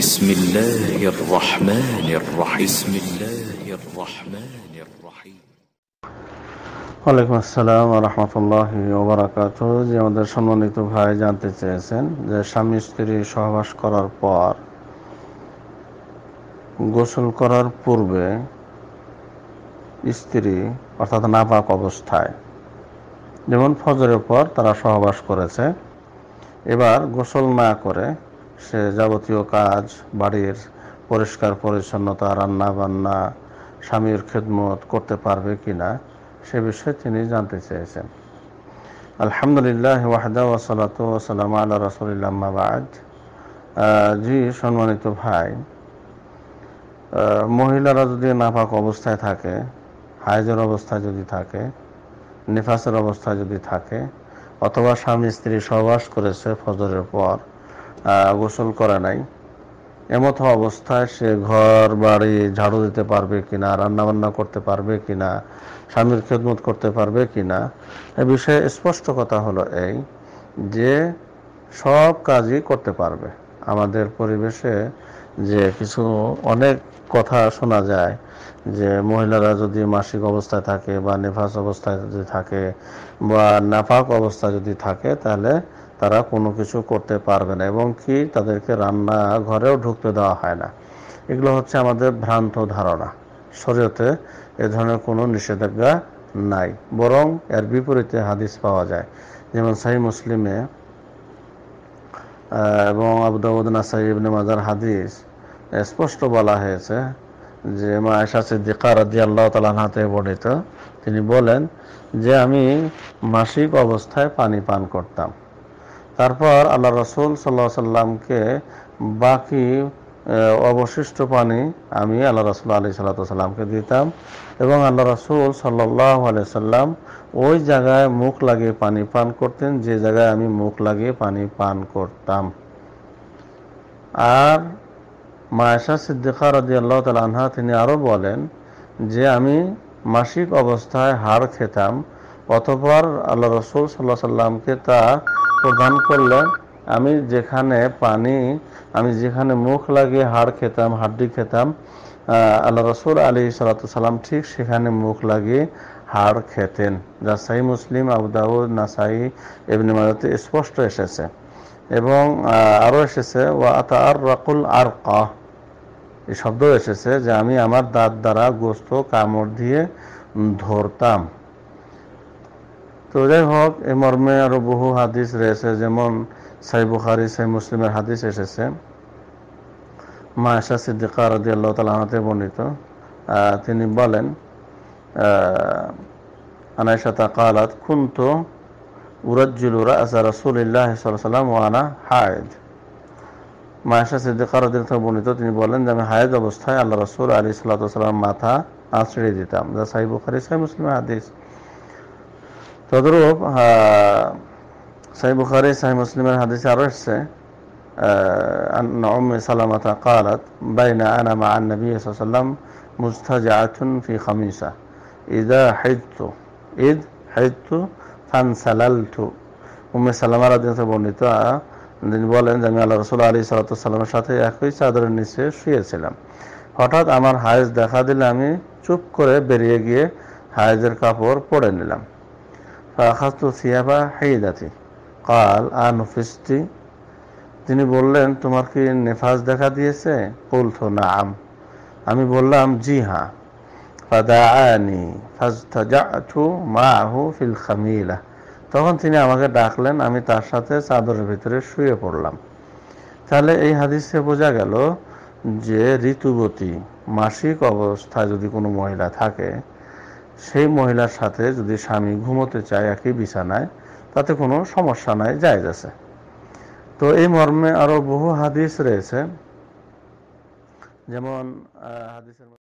بسم الله الرحمن الرحيم بسم الله الرحمن الرحيم السلام আসসালাম الله وبركاته যে আমাদের সম্মানিত ভাই জানতে চেয়েছেন যে স্বামী স্ত্রী সহবাস করার পর গোসল করার পূর্বে স্ত্রী অর্থাৎ নাপাক অবস্থায় যেমন ফজরের পর তারা সহবাস করেছে এবার গোসল না করে সে যাবতীয় কাজ বাড়ির পরিষ্কার পরিচ্ছন্নতা রান্না বান্না স্বামীর খেদমত করতে পারবে কি না সে বিষয়ে তিনি জানতে চেয়েছেন আলহামদুলিল্লাহ ওয়াহদা ওসলাত ওসালাম আল্লাহ মাবাদ জি সম্মানিত ভাই মহিলারা যদি নাপাক অবস্থায় থাকে হাইজের অবস্থায় যদি থাকে নিফাসের অবস্থায় যদি থাকে অথবা স্বামী স্ত্রী সহবাস করেছে ফজরের পর গোসল করে নাই এমত অবস্থায় সে ঘর বাড়ি ঝাড়ু দিতে পারবে কিনা রান্নাবান্না করতে পারবে কিনা স্বামীর খেদমত করতে পারবে কিনা এ বিষয়ে স্পষ্ট কথা হলো এই যে সব কাজই করতে পারবে আমাদের পরিবেশে যে কিছু অনেক কথা শোনা যায় যে মহিলারা যদি মাসিক অবস্থায় থাকে বা নেফাস অবস্থায় যদি থাকে বা নাফাক অবস্থা যদি থাকে তাহলে তারা কোনো কিছু করতে পারবে না এবং কি তাদেরকে রান্না ঘরেও ঢুকতে দেওয়া হয় না এগুলো হচ্ছে আমাদের ভ্রান্ত ধারণা শরীয়তে এ ধরনের কোনো নিষেধাজ্ঞা নাই বরং এর বিপরীতে হাদিস পাওয়া যায় যেমন সাহি মুসলিমে এবং আবুদাউদ নাসাই ইবনে মাজার হাদিস স্পষ্ট বলা হয়েছে যে মা আয়সা সিদ্দিকা রাজি আল্লাহ তালাহাতে বর্ণিত তিনি বলেন যে আমি মাসিক অবস্থায় পানি পান করতাম তারপর আল্লাহ রসুল সাল্লা সাল্লামকে বাকি অবশিষ্ট পানি আমি আল্লাহ রসুল আলি সাল্লাতামকে দিতাম এবং আল্লাহ রসুল সাল্লাহ সাল্লাম ওই জায়গায় মুখ লাগিয়ে পানি পান করতেন যে জায়গায় আমি মুখ লাগিয়ে পানি পান করতাম আর মায়েশা সিদ্দিকা রাজি আল্লাহ তালহা তিনি আরও বলেন যে আমি মাসিক অবস্থায় হাড় খেতাম অতপর আল্লাহ রসুল সাল্লাহ সাল্লামকে তা প্রদান করলেন আমি যেখানে পানি আমি যেখানে মুখ লাগিয়ে হাড় খেতাম হাড্ডি খেতাম আল্লাহ রসুল আলী সালাম ঠিক সেখানে মুখ লাগিয়ে হাড় খেতেন যা সাই মুসলিম আবুদাউদ নাসাই এমনি মাদাতে স্পষ্ট এসেছে এবং আরও এসেছে ওয়া আতা আর রাকুল আর ক এই শব্দ এসেছে যে আমি আমার দাঁত দ্বারা গোস্ত কামড় দিয়ে ধরতাম তো যাই হোক এ মর্মে আরও বহু হাদিস রয়েছে যেমন সাই বুখারি সাই মুসলিমের হাদিস এসেছে মা আশা সিদ্দিকা রদি আল্লাহ তালাহতে বর্ণিত তিনি বলেন আনাইশাতা কালাত কুন্ত উরজ্জুলুরা আসা রসুলিল্লাহ সাল্লাম ওয়ানা হায়দ মায়াশা সিদ্দিকার বর্ণিত তিনি বলেন যে আমি হায়দ অবস্থায় আল্লাহ রসুল আলী সাল্লাহ সাল্লাম মাথা আশ্রয় দিতাম যা সাই বুখারি সাহি মুসলিম হাদিস তদরূপ সাই বুখারি সাহি মুসলিমের হাদিসে আরো এসছে সাল্লামা বর্ণিত বলেন আমি আল্লাহ রসুল আলী সাথে একই চাদরের নিচে শুয়েছিলাম হঠাৎ আমার হায়েজ দেখা দিলে আমি চুপ করে বেরিয়ে গিয়ে হায়েজের কাপড় পরে নিলাম فأخذت ثياب حيدتي তিনি বললেন তোমার কি নেফাজ দেখা দিয়েছে কুলথু আম আমি বললাম জি হ্যাঁ ফাদাআনি ফিল খামিলা তখন তিনি আমাকে ডাকলেন আমি তার সাথে চাদরের ভিতরে শুয়ে পড়লাম তাহলে এই হাদিসে বোঝা গেল যে ঋতুবতী মাসিক অবস্থায় যদি কোনো মহিলা থাকে সেই মহিলার সাথে যদি স্বামী ঘুমোতে চায় একই বিছানায় তাতে কোনো সমস্যা নাই যায় আছে তো এই মর্মে আরও বহু হাদিস রয়েছে যেমন হাদিসের